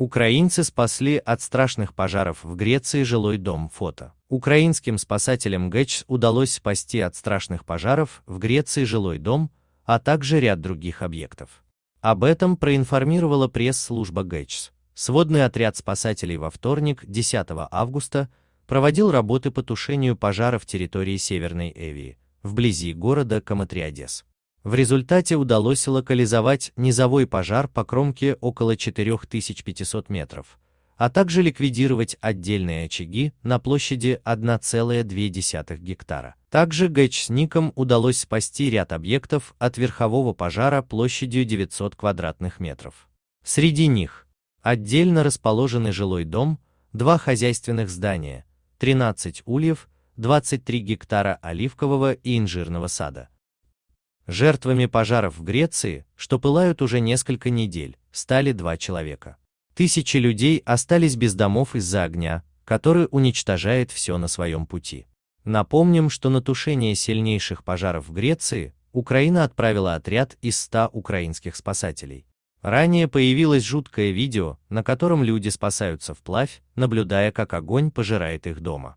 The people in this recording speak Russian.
Украинцы спасли от страшных пожаров в Греции жилой дом фото. Украинским спасателям ГЭЧС удалось спасти от страшных пожаров в Греции жилой дом, а также ряд других объектов. Об этом проинформировала пресс-служба ГЭЧС. Сводный отряд спасателей во вторник, 10 августа, проводил работы по тушению пожара в территории Северной Эвии, вблизи города Каматриадес. В результате удалось локализовать низовой пожар по кромке около 4500 метров, а также ликвидировать отдельные очаги на площади 1,2 гектара. Также ГЭЧСникам удалось спасти ряд объектов от верхового пожара площадью 900 квадратных метров. Среди них отдельно расположенный жилой дом, два хозяйственных здания, 13 ульев, 23 гектара оливкового и инжирного сада. Жертвами пожаров в Греции, что пылают уже несколько недель, стали два человека. Тысячи людей остались без домов из-за огня, который уничтожает все на своем пути. Напомним, что на тушение сильнейших пожаров в Греции Украина отправила отряд из 100 украинских спасателей. Ранее появилось жуткое видео, на котором люди спасаются вплавь, наблюдая, как огонь пожирает их дома.